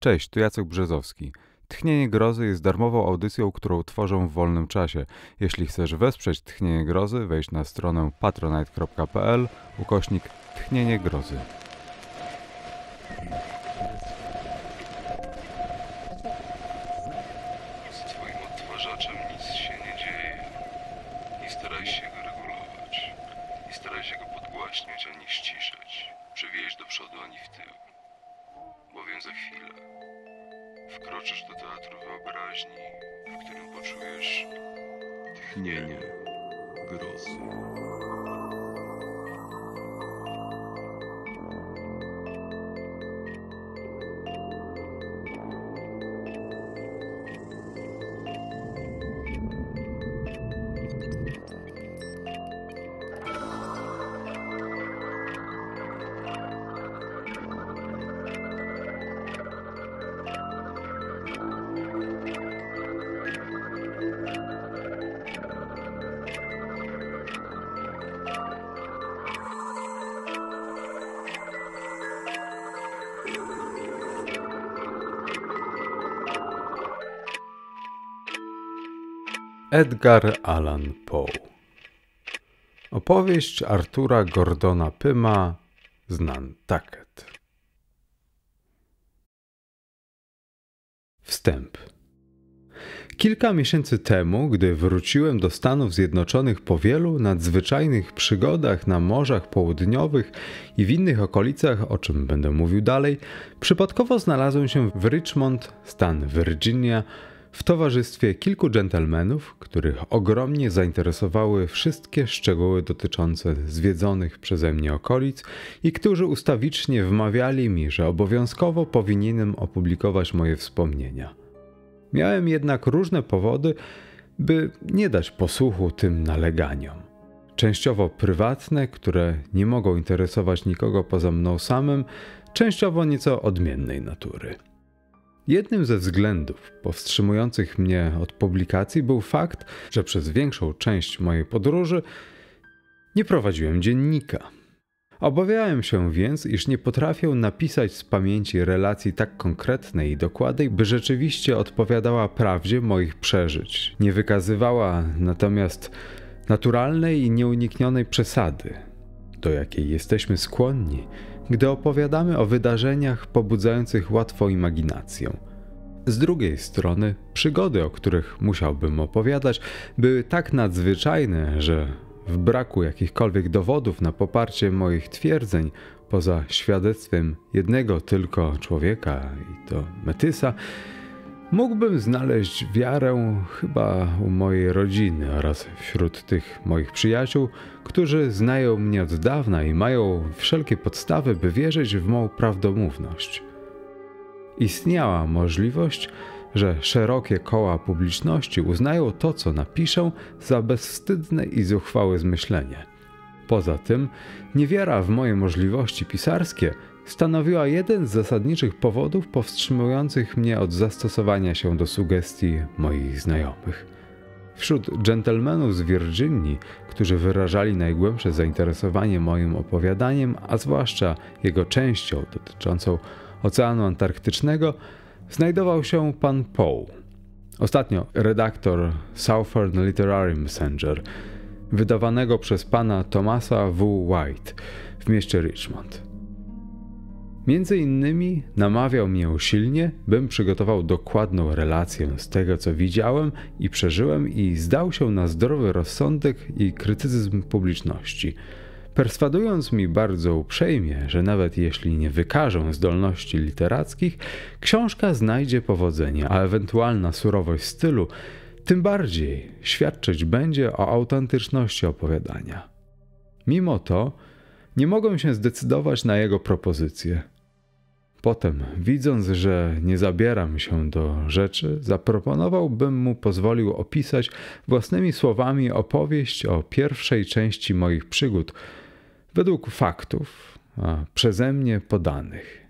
Cześć, tu Jacek Brzezowski. Tchnienie Grozy jest darmową audycją, którą tworzą w wolnym czasie. Jeśli chcesz wesprzeć Tchnienie Grozy, wejdź na stronę patronite.pl ukośnik Tchnienie Grozy. Edgar Allan Poe. Opowieść Artura Gordona Pyma z Nantucket. Wstęp. Kilka miesięcy temu, gdy wróciłem do Stanów Zjednoczonych po wielu nadzwyczajnych przygodach na morzach południowych i w innych okolicach, o czym będę mówił dalej, przypadkowo znalazłem się w Richmond, stan Virginia, w towarzystwie kilku dżentelmenów, których ogromnie zainteresowały wszystkie szczegóły dotyczące zwiedzonych przeze mnie okolic i którzy ustawicznie wmawiali mi, że obowiązkowo powinienem opublikować moje wspomnienia. Miałem jednak różne powody, by nie dać posłuchu tym naleganiom. Częściowo prywatne, które nie mogą interesować nikogo poza mną samym, częściowo nieco odmiennej natury. Jednym ze względów powstrzymujących mnie od publikacji był fakt, że przez większą część mojej podróży nie prowadziłem dziennika. Obawiałem się więc, iż nie potrafię napisać z pamięci relacji tak konkretnej i dokładnej, by rzeczywiście odpowiadała prawdzie moich przeżyć. Nie wykazywała natomiast naturalnej i nieuniknionej przesady, do jakiej jesteśmy skłonni, gdy opowiadamy o wydarzeniach pobudzających łatwo imaginację. Z drugiej strony, przygody, o których musiałbym opowiadać, były tak nadzwyczajne, że w braku jakichkolwiek dowodów na poparcie moich twierdzeń, poza świadectwem jednego tylko człowieka i to Metysa, Mógłbym znaleźć wiarę chyba u mojej rodziny oraz wśród tych moich przyjaciół, którzy znają mnie od dawna i mają wszelkie podstawy, by wierzyć w moją prawdomówność. Istniała możliwość, że szerokie koła publiczności uznają to, co napiszę, za bezwstydne i zuchwałe zmyślenie. Poza tym, niewiara w moje możliwości pisarskie – stanowiła jeden z zasadniczych powodów powstrzymujących mnie od zastosowania się do sugestii moich znajomych. Wśród dżentelmenów z Virginii, którzy wyrażali najgłębsze zainteresowanie moim opowiadaniem, a zwłaszcza jego częścią dotyczącą Oceanu Antarktycznego, znajdował się pan Poe. Ostatnio redaktor Southern Literary Messenger, wydawanego przez pana Thomasa W. White w mieście Richmond. Między innymi namawiał mnie usilnie, bym przygotował dokładną relację z tego, co widziałem i przeżyłem, i zdał się na zdrowy rozsądek i krytycyzm publiczności. Perswadując mi bardzo uprzejmie, że nawet jeśli nie wykażę zdolności literackich, książka znajdzie powodzenie, a ewentualna surowość stylu tym bardziej świadczyć będzie o autentyczności opowiadania. Mimo to, nie mogłem się zdecydować na jego propozycję. Potem, widząc, że nie zabieram się do rzeczy, zaproponowałbym mu pozwolił opisać własnymi słowami opowieść o pierwszej części moich przygód według faktów a przeze mnie podanych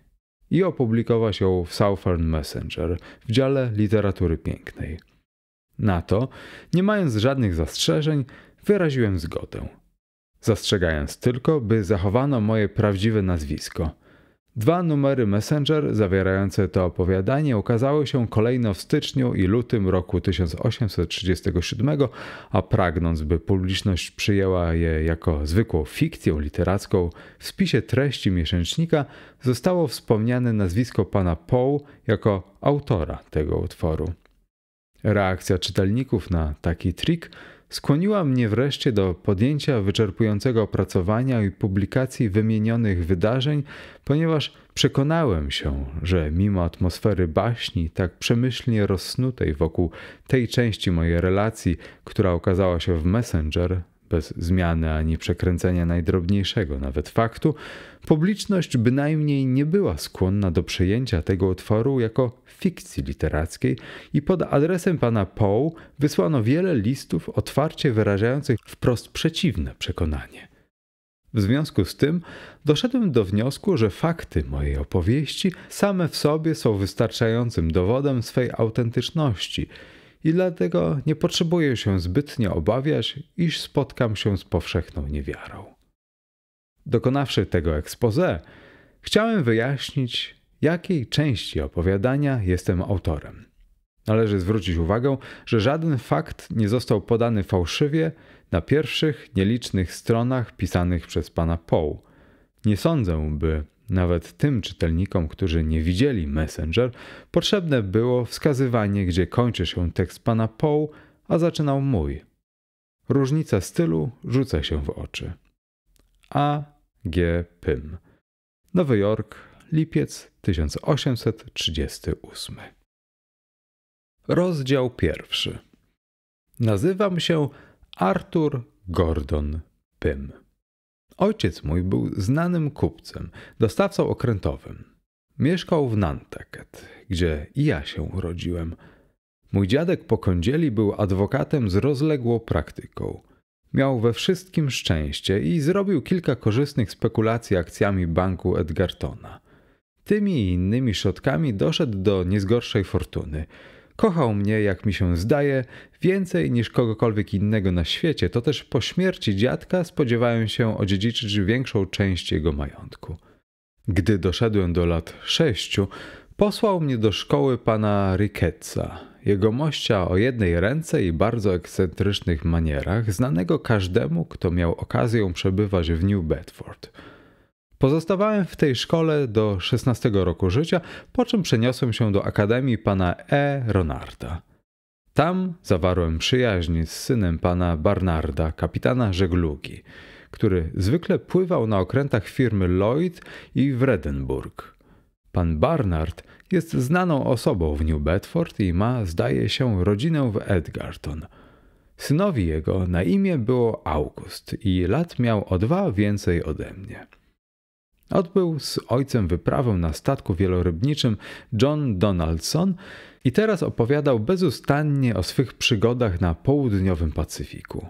i opublikować ją w Southern Messenger w dziale literatury pięknej. Na to, nie mając żadnych zastrzeżeń, wyraziłem zgodę. Zastrzegając tylko, by zachowano moje prawdziwe nazwisko – Dwa numery Messenger zawierające to opowiadanie ukazały się kolejno w styczniu i lutym roku 1837, a pragnąc, by publiczność przyjęła je jako zwykłą fikcję literacką, w spisie treści miesięcznika zostało wspomniane nazwisko pana Poe jako autora tego utworu. Reakcja czytelników na taki trik skłoniła mnie wreszcie do podjęcia wyczerpującego opracowania i publikacji wymienionych wydarzeń, ponieważ przekonałem się, że mimo atmosfery baśni, tak przemyślnie rozsnutej wokół tej części mojej relacji, która okazała się w Messenger, bez zmiany ani przekręcenia najdrobniejszego nawet faktu, publiczność bynajmniej nie była skłonna do przyjęcia tego utworu jako fikcji literackiej i pod adresem pana Poe wysłano wiele listów otwarcie wyrażających wprost przeciwne przekonanie. W związku z tym doszedłem do wniosku, że fakty mojej opowieści same w sobie są wystarczającym dowodem swej autentyczności – i dlatego nie potrzebuję się zbytnio obawiać, iż spotkam się z powszechną niewiarą. Dokonawszy tego expose, chciałem wyjaśnić, jakiej części opowiadania jestem autorem. Należy zwrócić uwagę, że żaden fakt nie został podany fałszywie na pierwszych nielicznych stronach pisanych przez pana Poe. Nie sądzę, by nawet tym czytelnikom, którzy nie widzieli Messenger, potrzebne było wskazywanie, gdzie kończy się tekst pana Poe, a zaczynał mój. Różnica stylu rzuca się w oczy. A. G. Pym. Nowy Jork, lipiec 1838. Rozdział pierwszy. Nazywam się Arthur Gordon Pym. Ojciec mój był znanym kupcem, dostawcą okrętowym. Mieszkał w Nantucket, gdzie i ja się urodziłem. Mój dziadek po kądzieli był adwokatem z rozległą praktyką. Miał we wszystkim szczęście i zrobił kilka korzystnych spekulacji akcjami banku Edgartona. Tymi i innymi środkami doszedł do niezgorszej fortuny – Kochał mnie, jak mi się zdaje, więcej niż kogokolwiek innego na świecie, to też po śmierci dziadka spodziewałem się odziedziczyć większą część jego majątku. Gdy doszedłem do lat sześciu, posłał mnie do szkoły pana jego jegomościa o jednej ręce i bardzo ekscentrycznych manierach, znanego każdemu, kto miał okazję przebywać w New Bedford – Pozostawałem w tej szkole do 16 roku życia, po czym przeniosłem się do Akademii pana E. Ronarda. Tam zawarłem przyjaźń z synem pana Barnarda, kapitana żeglugi, który zwykle pływał na okrętach firmy Lloyd i Wredenburg. Pan Barnard jest znaną osobą w New Bedford i ma, zdaje się, rodzinę w Edgarton. Synowi jego na imię było August i lat miał o dwa więcej ode mnie. Odbył z ojcem wyprawę na statku wielorybniczym John Donaldson i teraz opowiadał bezustannie o swych przygodach na południowym Pacyfiku.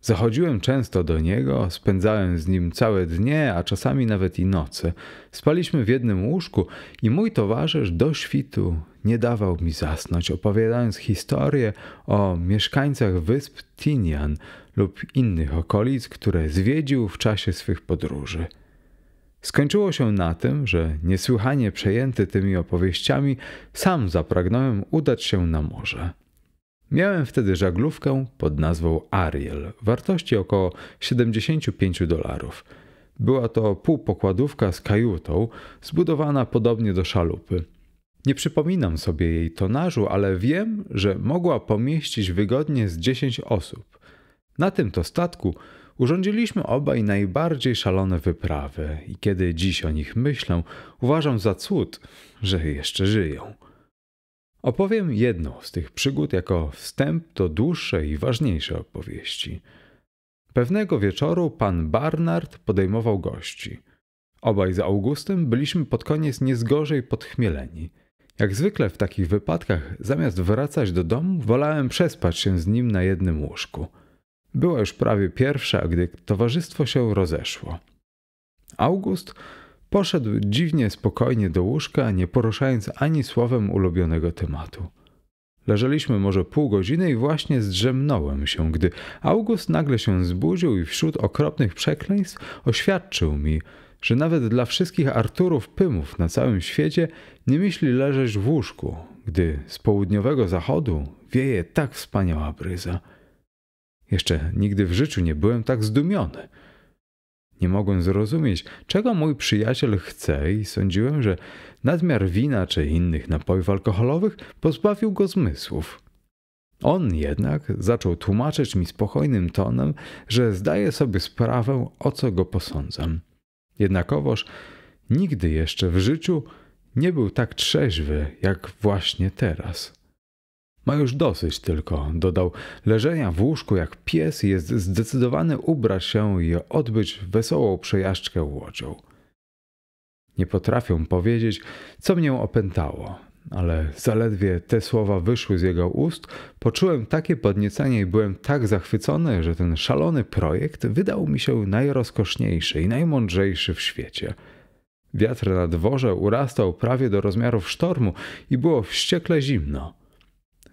Zachodziłem często do niego, spędzałem z nim całe dnie, a czasami nawet i noce. Spaliśmy w jednym łóżku i mój towarzysz do świtu nie dawał mi zasnąć, opowiadając historie o mieszkańcach wysp Tinian lub innych okolic, które zwiedził w czasie swych podróży. Skończyło się na tym, że niesłychanie przejęty tymi opowieściami, sam zapragnąłem udać się na morze. Miałem wtedy żaglówkę pod nazwą Ariel, wartości około 75 dolarów. Była to półpokładówka z kajutą, zbudowana podobnie do szalupy. Nie przypominam sobie jej tonażu, ale wiem, że mogła pomieścić wygodnie z 10 osób. Na tym to statku Urządziliśmy obaj najbardziej szalone wyprawy i kiedy dziś o nich myślę, uważam za cud, że jeszcze żyją. Opowiem jedną z tych przygód jako wstęp do dłuższej i ważniejszej opowieści. Pewnego wieczoru pan Barnard podejmował gości. Obaj z Augustem byliśmy pod koniec niezgorzej podchmieleni. Jak zwykle w takich wypadkach, zamiast wracać do domu, wolałem przespać się z nim na jednym łóżku – była już prawie pierwsza, gdy towarzystwo się rozeszło. August poszedł dziwnie spokojnie do łóżka, nie poruszając ani słowem ulubionego tematu. Leżeliśmy może pół godziny i właśnie zdrzemnąłem się, gdy August nagle się zbudził i wśród okropnych przekleństw oświadczył mi, że nawet dla wszystkich Arturów Pymów na całym świecie nie myśli leżeć w łóżku, gdy z południowego zachodu wieje tak wspaniała bryza – jeszcze nigdy w życiu nie byłem tak zdumiony. Nie mogłem zrozumieć, czego mój przyjaciel chce, i sądziłem, że nadmiar wina czy innych napojów alkoholowych pozbawił go zmysłów. On jednak zaczął tłumaczyć mi spokojnym tonem, że zdaje sobie sprawę, o co go posądzam. Jednakowoż nigdy jeszcze w życiu nie był tak trzeźwy, jak właśnie teraz. Ma już dosyć tylko, dodał, leżenia w łóżku jak pies jest zdecydowany ubrać się i odbyć wesołą przejażdżkę łodzią. Nie potrafię powiedzieć, co mnie opętało, ale zaledwie te słowa wyszły z jego ust, poczułem takie podniecenie i byłem tak zachwycony, że ten szalony projekt wydał mi się najrozkoszniejszy i najmądrzejszy w świecie. Wiatr na dworze urastał prawie do rozmiarów sztormu i było wściekle zimno.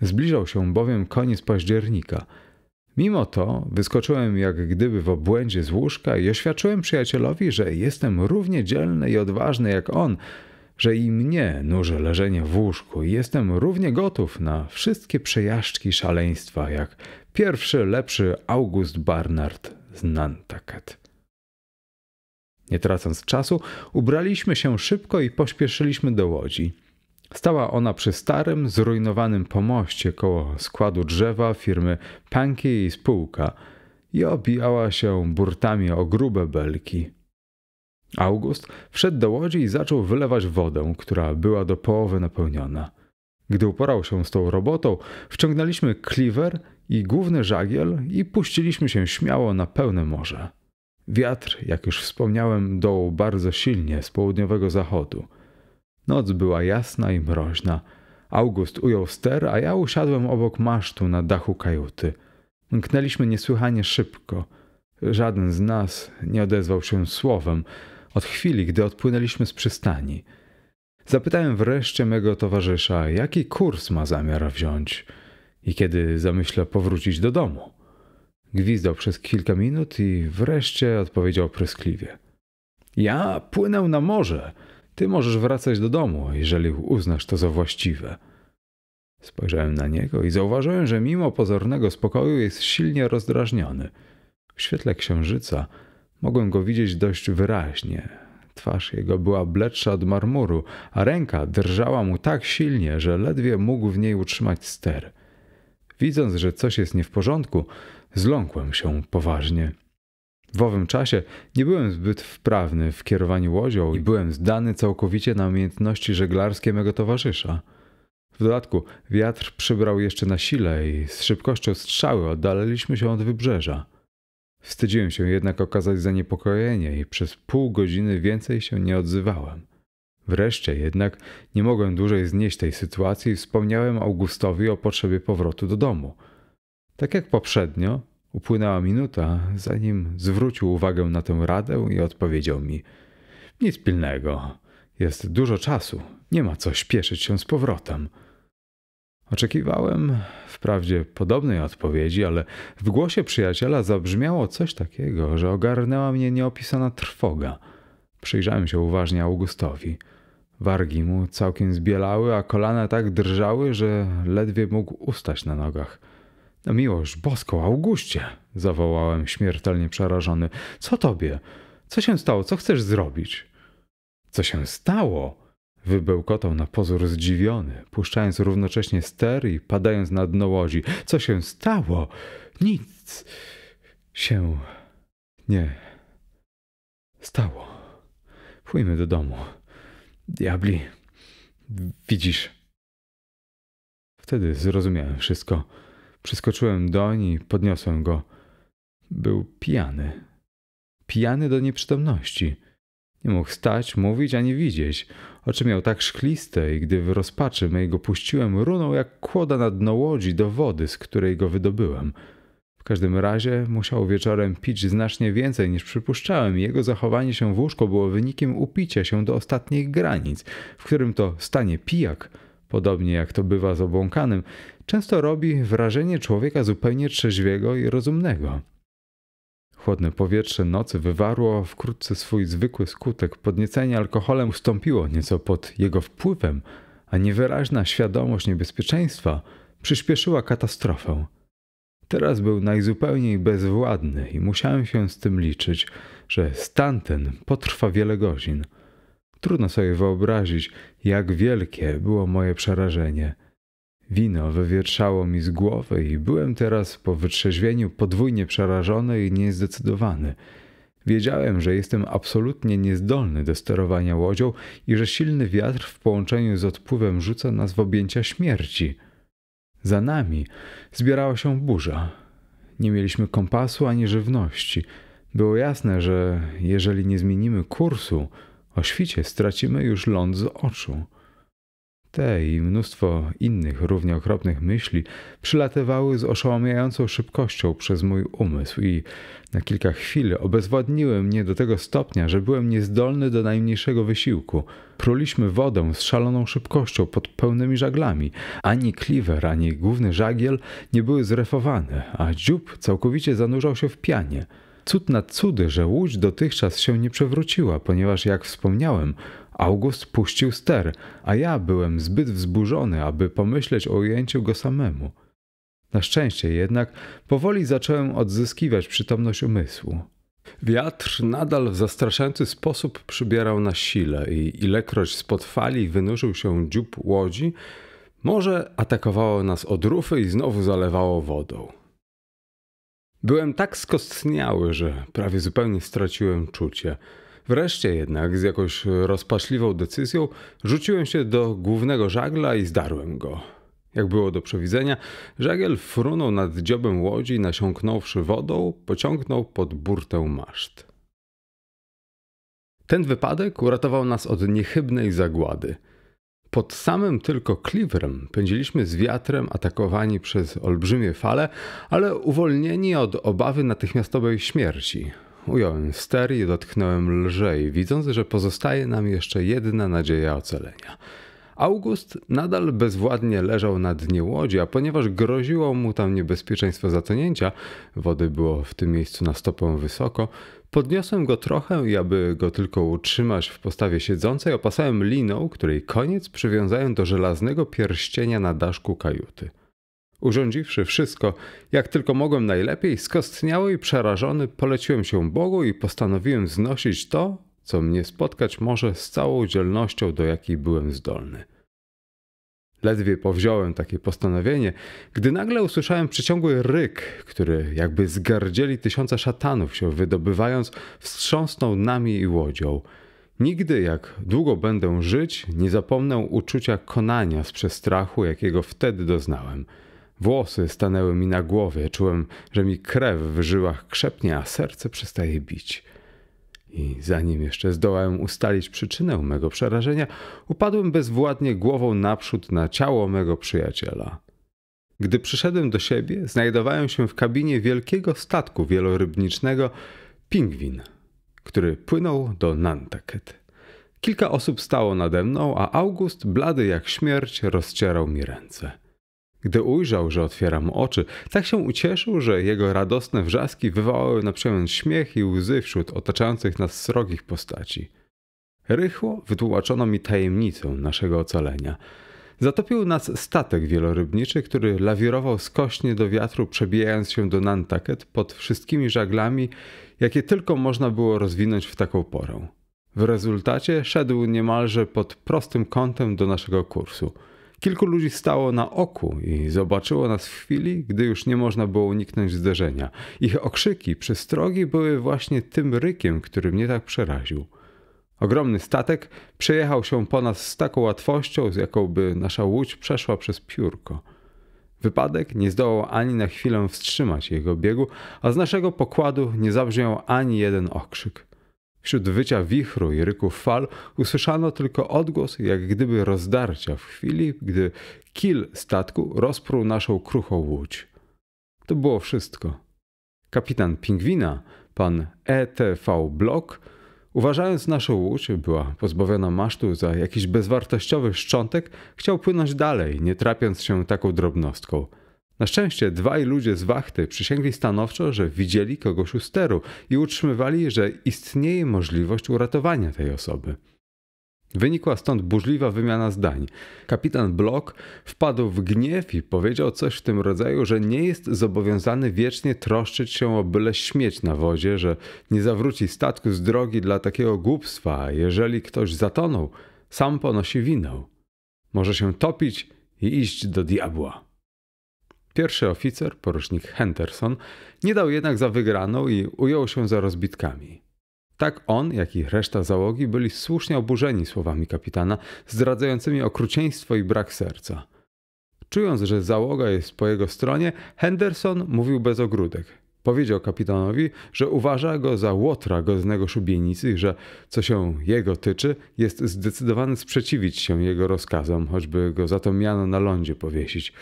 Zbliżał się bowiem koniec października. Mimo to wyskoczyłem jak gdyby w obłędzie z łóżka i oświadczyłem przyjacielowi, że jestem równie dzielny i odważny jak on, że i mnie nuży leżenie w łóżku i jestem równie gotów na wszystkie przejażdżki szaleństwa jak pierwszy lepszy August Barnard z Nantucket. Nie tracąc czasu, ubraliśmy się szybko i pośpieszyliśmy do łodzi. Stała ona przy starym, zrujnowanym pomoście koło składu drzewa firmy Panki i Spółka i obijała się burtami o grube belki. August wszedł do łodzi i zaczął wylewać wodę, która była do połowy napełniona. Gdy uporał się z tą robotą, wciągnęliśmy kliwer i główny żagiel i puściliśmy się śmiało na pełne morze. Wiatr, jak już wspomniałem, dołł bardzo silnie z południowego zachodu – Noc była jasna i mroźna. August ujął ster, a ja usiadłem obok masztu na dachu kajuty. Mknęliśmy niesłychanie szybko. Żaden z nas nie odezwał się słowem od chwili, gdy odpłynęliśmy z przystani. Zapytałem wreszcie mego towarzysza, jaki kurs ma zamiar wziąć i kiedy zamyśla powrócić do domu. Gwizdał przez kilka minut i wreszcie odpowiedział pryskliwie. Ja płynę na morze ty możesz wracać do domu, jeżeli uznasz to za właściwe. Spojrzałem na niego i zauważyłem, że mimo pozornego spokoju jest silnie rozdrażniony. W świetle księżyca mogłem go widzieć dość wyraźnie. Twarz jego była bledsza od marmuru, a ręka drżała mu tak silnie, że ledwie mógł w niej utrzymać ster. Widząc, że coś jest nie w porządku, zląkłem się poważnie. W owym czasie nie byłem zbyt wprawny w kierowaniu łodzią i byłem zdany całkowicie na umiejętności żeglarskie mego towarzysza. W dodatku wiatr przybrał jeszcze na sile i z szybkością strzały oddalaliśmy się od wybrzeża. Wstydziłem się jednak okazać zaniepokojenie i przez pół godziny więcej się nie odzywałem. Wreszcie jednak nie mogłem dłużej znieść tej sytuacji i wspomniałem Augustowi o potrzebie powrotu do domu. Tak jak poprzednio, Upłynęła minuta, zanim zwrócił uwagę na tę radę i odpowiedział mi: Nic pilnego, jest dużo czasu, nie ma co śpieszyć się z powrotem. Oczekiwałem wprawdzie podobnej odpowiedzi, ale w głosie przyjaciela zabrzmiało coś takiego, że ogarnęła mnie nieopisana trwoga. Przyjrzałem się uważnie Augustowi. Wargi mu całkiem zbielały, a kolana tak drżały, że ledwie mógł ustać na nogach. No miłość boską, Auguście! zawołałem śmiertelnie przerażony. Co tobie? Co się stało? Co chcesz zrobić? Co się stało? Wybełkotał na pozór zdziwiony, puszczając równocześnie ster i padając na dno łodzi. Co się stało? Nic się nie stało. Pójdźmy do domu. Diabli, widzisz. Wtedy zrozumiałem wszystko. Przyskoczyłem doń i podniosłem go. Był pijany. Pijany do nieprzytomności. Nie mógł stać, mówić ani widzieć. Oczy miał tak szkliste i gdy w rozpaczy mej go puściłem, runął jak kłoda na dno łodzi do wody, z której go wydobyłem. W każdym razie musiał wieczorem pić znacznie więcej niż przypuszczałem i jego zachowanie się w łóżku było wynikiem upicia się do ostatnich granic, w którym to stanie pijak, podobnie jak to bywa z obłąkanym, często robi wrażenie człowieka zupełnie trzeźwego i rozumnego. Chłodne powietrze nocy wywarło wkrótce swój zwykły skutek. Podniecenie alkoholem ustąpiło nieco pod jego wpływem, a niewyraźna świadomość niebezpieczeństwa przyspieszyła katastrofę. Teraz był najzupełniej bezwładny i musiałem się z tym liczyć, że stan ten potrwa wiele godzin. Trudno sobie wyobrazić, jak wielkie było moje przerażenie – Wino wywietrzało mi z głowy i byłem teraz po wytrzeźwieniu podwójnie przerażony i niezdecydowany. Wiedziałem, że jestem absolutnie niezdolny do sterowania łodzią i że silny wiatr w połączeniu z odpływem rzuca nas w objęcia śmierci. Za nami zbierała się burza. Nie mieliśmy kompasu ani żywności. Było jasne, że jeżeli nie zmienimy kursu, o świcie stracimy już ląd z oczu. Te i mnóstwo innych równie okropnych myśli przylatywały z oszałamiającą szybkością przez mój umysł i na kilka chwil obezwładniły mnie do tego stopnia, że byłem niezdolny do najmniejszego wysiłku. Pruliśmy wodę z szaloną szybkością pod pełnymi żaglami. Ani kliwer, ani główny żagiel nie były zrefowane, a dziób całkowicie zanurzał się w pianie. Cud na cudy, że łódź dotychczas się nie przewróciła, ponieważ jak wspomniałem, August puścił ster, a ja byłem zbyt wzburzony, aby pomyśleć o ujęciu go samemu. Na szczęście jednak powoli zacząłem odzyskiwać przytomność umysłu. Wiatr nadal w zastraszający sposób przybierał na sile i ilekroć spod fali wynurzył się dziób łodzi, morze atakowało nas od rufy i znowu zalewało wodą. Byłem tak skostniały, że prawie zupełnie straciłem czucie – Wreszcie jednak, z jakąś rozpaczliwą decyzją, rzuciłem się do głównego żagla i zdarłem go. Jak było do przewidzenia, żagiel frunął nad dziobem łodzi, nasiąknąwszy wodą, pociągnął pod burtę maszt. Ten wypadek uratował nas od niechybnej zagłady. Pod samym tylko kliwrem pędziliśmy z wiatrem atakowani przez olbrzymie fale, ale uwolnieni od obawy natychmiastowej śmierci. Ująłem ster i dotknąłem lżej, widząc, że pozostaje nam jeszcze jedna nadzieja ocalenia. August nadal bezwładnie leżał na dnie łodzi, a ponieważ groziło mu tam niebezpieczeństwo zatonięcia, wody było w tym miejscu na stopę wysoko, podniosłem go trochę i aby go tylko utrzymać w postawie siedzącej, opasałem liną, której koniec przywiązałem do żelaznego pierścienia na daszku kajuty. Urządziwszy wszystko, jak tylko mogłem najlepiej, skostniały i przerażony poleciłem się Bogu i postanowiłem znosić to, co mnie spotkać może z całą dzielnością, do jakiej byłem zdolny. Ledwie powziąłem takie postanowienie, gdy nagle usłyszałem przeciągły ryk, który jakby zgardzieli tysiąca szatanów się wydobywając, wstrząsnął nami i łodzią. Nigdy, jak długo będę żyć, nie zapomnę uczucia konania z przestrachu, jakiego wtedy doznałem – Włosy stanęły mi na głowie, czułem, że mi krew w żyłach krzepnie, a serce przestaje bić. I zanim jeszcze zdołałem ustalić przyczynę mego przerażenia, upadłem bezwładnie głową naprzód na ciało mego przyjaciela. Gdy przyszedłem do siebie, znajdowałem się w kabinie wielkiego statku wielorybnicznego Pingwin, który płynął do Nantucket. Kilka osób stało nade mną, a August, blady jak śmierć, rozcierał mi ręce. Gdy ujrzał, że otwieram oczy, tak się ucieszył, że jego radosne wrzaski wywołały na przemian śmiech i łzy wśród otaczających nas srogich postaci. Rychło wytłumaczono mi tajemnicę naszego ocalenia. Zatopił nas statek wielorybniczy, który lawirował skośnie do wiatru, przebijając się do Nantucket pod wszystkimi żaglami, jakie tylko można było rozwinąć w taką porę. W rezultacie szedł niemalże pod prostym kątem do naszego kursu – Kilku ludzi stało na oku i zobaczyło nas w chwili, gdy już nie można było uniknąć zderzenia. Ich okrzyki, przestrogi były właśnie tym rykiem, który mnie tak przeraził. Ogromny statek przejechał się po nas z taką łatwością, z jakoby nasza łódź przeszła przez piórko. Wypadek nie zdołał ani na chwilę wstrzymać jego biegu, a z naszego pokładu nie zabrzmiał ani jeden okrzyk. Wśród wycia wichru i ryków fal usłyszano tylko odgłos jak gdyby rozdarcia w chwili, gdy kil statku rozpruł naszą kruchą łódź. To było wszystko. Kapitan pingwina, pan E.T.V. Block, uważając naszą łódź, była pozbawiona masztu za jakiś bezwartościowy szczątek, chciał płynąć dalej, nie trapiąc się taką drobnostką – na szczęście dwaj ludzie z wachty przysięgli stanowczo, że widzieli kogoś u steru i utrzymywali, że istnieje możliwość uratowania tej osoby. Wynikła stąd burzliwa wymiana zdań. Kapitan Block wpadł w gniew i powiedział coś w tym rodzaju, że nie jest zobowiązany wiecznie troszczyć się o byle śmieć na wodzie, że nie zawróci statku z drogi dla takiego głupstwa, a jeżeli ktoś zatonął, sam ponosi winę. Może się topić i iść do diabła. Pierwszy oficer, porucznik Henderson, nie dał jednak za wygraną i ujął się za rozbitkami. Tak on, jak i reszta załogi byli słusznie oburzeni słowami kapitana, zdradzającymi okrucieństwo i brak serca. Czując, że załoga jest po jego stronie, Henderson mówił bez ogródek. Powiedział kapitanowi, że uważa go za łotra godnego szubienicy i że, co się jego tyczy, jest zdecydowany sprzeciwić się jego rozkazom, choćby go za to miano na lądzie powiesić –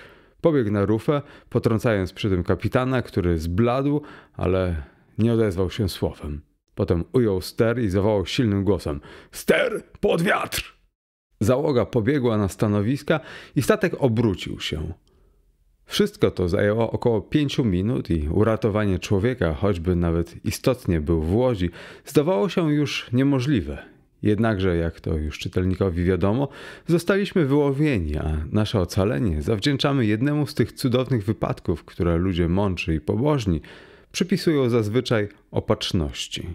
Pobiegł na rufę, potrącając przy tym kapitana, który zbladł, ale nie odezwał się słowem. Potem ujął ster i zawołał silnym głosem: Ster pod wiatr! Załoga pobiegła na stanowiska i statek obrócił się. Wszystko to zajęło około pięciu minut i uratowanie człowieka, choćby nawet istotnie był w łodzi, zdawało się już niemożliwe. Jednakże, jak to już czytelnikowi wiadomo, zostaliśmy wyłowieni, a nasze ocalenie zawdzięczamy jednemu z tych cudownych wypadków, które ludzie mądrzy i pobożni przypisują zazwyczaj opatrzności.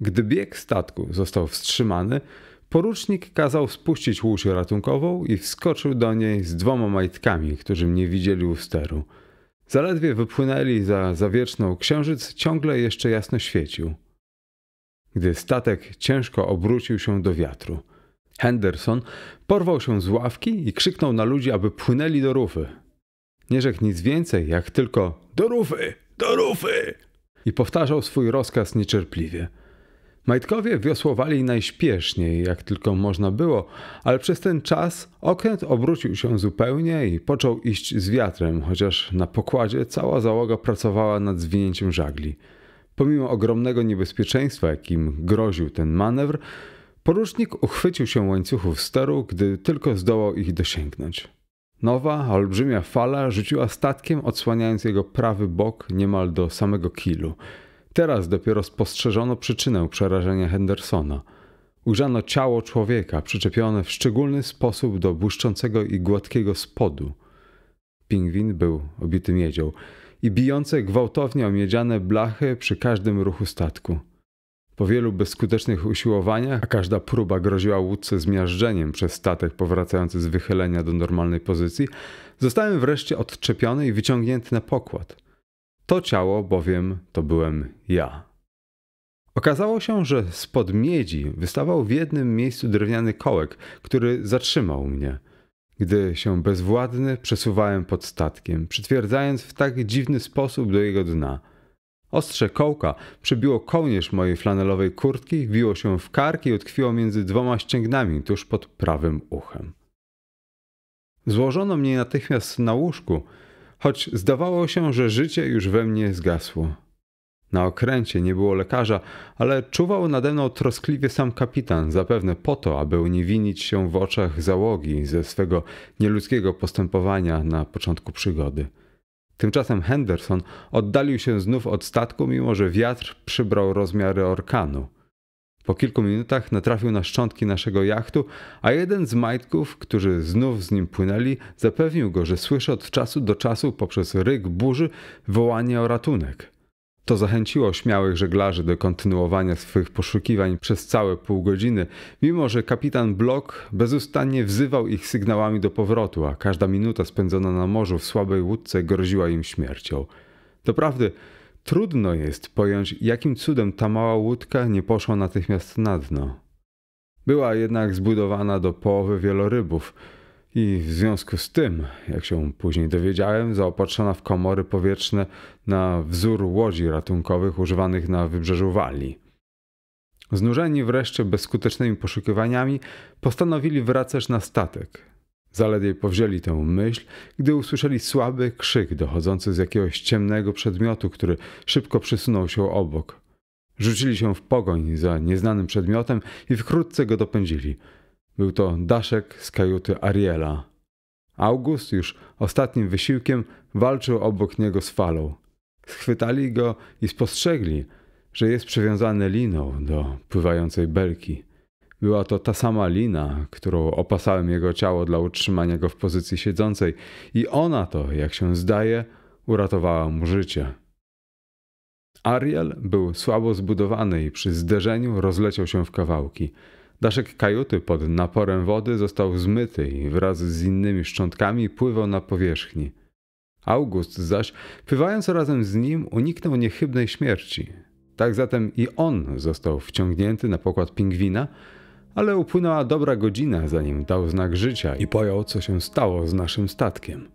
Gdy bieg statku został wstrzymany, porucznik kazał spuścić łódź ratunkową i wskoczył do niej z dwoma majtkami, którzy mnie widzieli u steru. Zaledwie wypłynęli za zawieczną, księżyc ciągle jeszcze jasno świecił gdy statek ciężko obrócił się do wiatru. Henderson porwał się z ławki i krzyknął na ludzi, aby płynęli do rufy. Nie rzekł nic więcej, jak tylko do rufy, do rufy! I powtarzał swój rozkaz niecierpliwie. Majtkowie wiosłowali najśpieszniej, jak tylko można było, ale przez ten czas okręt obrócił się zupełnie i począł iść z wiatrem, chociaż na pokładzie cała załoga pracowała nad zwinięciem żagli. Pomimo ogromnego niebezpieczeństwa, jakim groził ten manewr, porucznik uchwycił się łańcuchów steru, gdy tylko zdołał ich dosięgnąć. Nowa, olbrzymia fala rzuciła statkiem, odsłaniając jego prawy bok niemal do samego kilu. Teraz dopiero spostrzeżono przyczynę przerażenia Hendersona. Ujrzano ciało człowieka, przyczepione w szczególny sposób do błyszczącego i gładkiego spodu. Pingwin był obity miedzią i bijące gwałtownie o miedziane blachy przy każdym ruchu statku. Po wielu bezskutecznych usiłowaniach, a każda próba groziła łódce zmiażdżeniem przez statek powracający z wychylenia do normalnej pozycji, zostałem wreszcie odczepiony i wyciągnięty na pokład. To ciało bowiem to byłem ja. Okazało się, że spod miedzi wystawał w jednym miejscu drewniany kołek, który zatrzymał mnie – gdy się bezwładny przesuwałem pod statkiem, przytwierdzając w tak dziwny sposób do jego dna. Ostrze kołka przebiło kołnierz mojej flanelowej kurtki, wiło się w kark i utkwiło między dwoma ścięgnami tuż pod prawym uchem. Złożono mnie natychmiast na łóżku, choć zdawało się, że życie już we mnie zgasło. Na okręcie nie było lekarza, ale czuwał nade mną troskliwie sam kapitan, zapewne po to, aby uniewinić się w oczach załogi ze swego nieludzkiego postępowania na początku przygody. Tymczasem Henderson oddalił się znów od statku, mimo że wiatr przybrał rozmiary orkanu. Po kilku minutach natrafił na szczątki naszego jachtu, a jeden z majtków, którzy znów z nim płynęli, zapewnił go, że słyszy od czasu do czasu poprzez ryk burzy wołanie o ratunek. To zachęciło śmiałych żeglarzy do kontynuowania swych poszukiwań przez całe pół godziny, mimo że kapitan Block bezustannie wzywał ich sygnałami do powrotu, a każda minuta spędzona na morzu w słabej łódce groziła im śmiercią. Doprawdy, trudno jest pojąć, jakim cudem ta mała łódka nie poszła natychmiast na dno. Była jednak zbudowana do połowy wielorybów – i w związku z tym, jak się później dowiedziałem, zaopatrzona w komory powietrzne na wzór łodzi ratunkowych używanych na wybrzeżu Walii. Znużeni wreszcie bezskutecznymi poszukiwaniami, postanowili wracać na statek. Zaledwie powzięli tę myśl, gdy usłyszeli słaby krzyk dochodzący z jakiegoś ciemnego przedmiotu, który szybko przysunął się obok. Rzucili się w pogoń za nieznanym przedmiotem i wkrótce go dopędzili – był to daszek z kajuty Ariela. August już ostatnim wysiłkiem walczył obok niego z falą. Schwytali go i spostrzegli, że jest przywiązany liną do pływającej belki. Była to ta sama lina, którą opasałem jego ciało dla utrzymania go w pozycji siedzącej, i ona to, jak się zdaje, uratowała mu życie. Ariel był słabo zbudowany i przy zderzeniu rozleciał się w kawałki. Daszek kajuty pod naporem wody został zmyty i wraz z innymi szczątkami pływał na powierzchni. August zaś, pływając razem z nim, uniknął niechybnej śmierci. Tak zatem i on został wciągnięty na pokład pingwina, ale upłynęła dobra godzina, zanim dał znak życia i pojął, co się stało z naszym statkiem.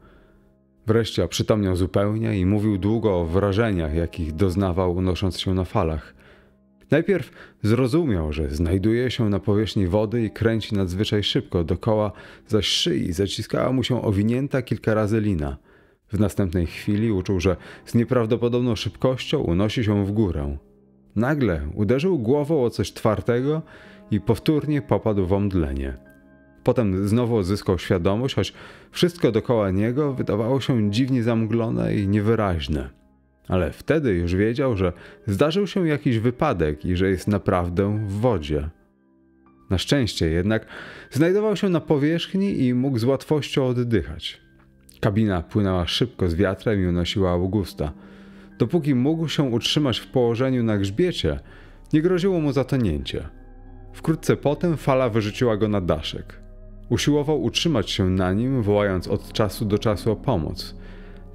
Wreszcie oprzytomniał zupełnie i mówił długo o wrażeniach, jakich doznawał unosząc się na falach. Najpierw zrozumiał, że znajduje się na powierzchni wody i kręci nadzwyczaj szybko, dokoła zaś szyi zaciskała mu się owinięta kilka razy lina. W następnej chwili uczuł, że z nieprawdopodobną szybkością unosi się w górę. Nagle uderzył głową o coś twardego i powtórnie popadł w omdlenie. Potem znowu odzyskał świadomość, choć wszystko dokoła niego wydawało się dziwnie zamglone i niewyraźne ale wtedy już wiedział, że zdarzył się jakiś wypadek i że jest naprawdę w wodzie. Na szczęście jednak znajdował się na powierzchni i mógł z łatwością oddychać. Kabina płynęła szybko z wiatrem i unosiła Augusta. Dopóki mógł się utrzymać w położeniu na grzbiecie, nie groziło mu zatonięcie. Wkrótce potem fala wyrzuciła go na daszek. Usiłował utrzymać się na nim, wołając od czasu do czasu o pomoc –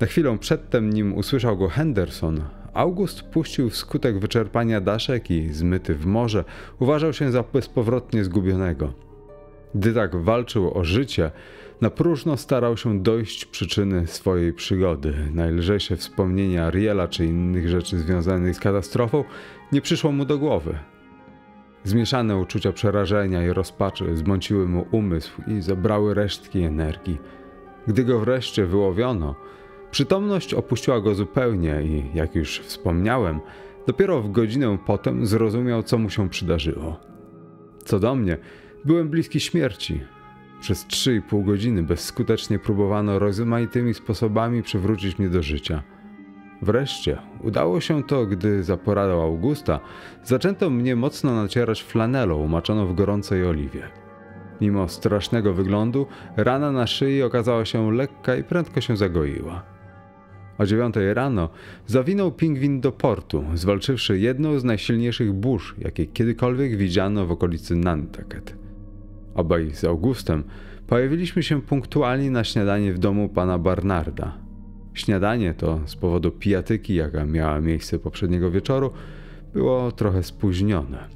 na chwilę przedtem, nim usłyszał go Henderson, August puścił wskutek wyczerpania daszek i zmyty w morze, uważał się za bezpowrotnie zgubionego. Gdy tak walczył o życie, na próżno starał się dojść przyczyny swojej przygody. Najlżejsze wspomnienia Riela czy innych rzeczy związanych z katastrofą nie przyszło mu do głowy. Zmieszane uczucia przerażenia i rozpaczy zmąciły mu umysł i zabrały resztki energii. Gdy go wreszcie wyłowiono, Przytomność opuściła go zupełnie i, jak już wspomniałem, dopiero w godzinę potem zrozumiał, co mu się przydarzyło. Co do mnie, byłem bliski śmierci. Przez 3,5 godziny bezskutecznie próbowano rozmaitymi sposobami przywrócić mnie do życia. Wreszcie udało się to, gdy za poradą Augusta zaczęto mnie mocno nacierać flanelą umaczoną w gorącej oliwie. Mimo strasznego wyglądu, rana na szyi okazała się lekka i prędko się zagoiła. O dziewiątej rano zawinął pingwin do portu, zwalczywszy jedną z najsilniejszych burz, jakie kiedykolwiek widziano w okolicy Nantucket. Obaj z Augustem pojawiliśmy się punktualnie na śniadanie w domu pana Barnarda. Śniadanie to z powodu pijatyki, jaka miała miejsce poprzedniego wieczoru, było trochę spóźnione.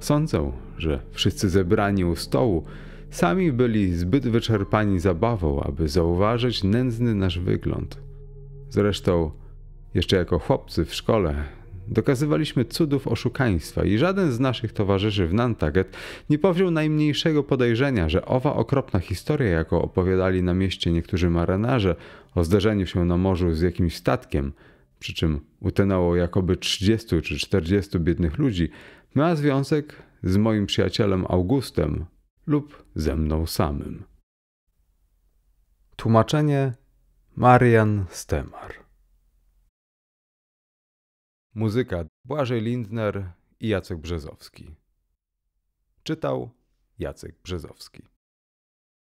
Sądzę, że wszyscy zebrani u stołu sami byli zbyt wyczerpani zabawą, aby zauważyć nędzny nasz wygląd – Zresztą, jeszcze jako chłopcy w szkole, dokazywaliśmy cudów oszukaństwa i żaden z naszych towarzyszy w Nantucket nie powziął najmniejszego podejrzenia, że owa okropna historia, jaką opowiadali na mieście niektórzy marynarze o zderzeniu się na morzu z jakimś statkiem, przy czym utonęło jakoby 30 czy 40 biednych ludzi, ma związek z moim przyjacielem Augustem lub ze mną samym. Tłumaczenie Marian Stemar. Muzyka Błażej Lindner i Jacek Brzezowski. Czytał Jacek Brzezowski.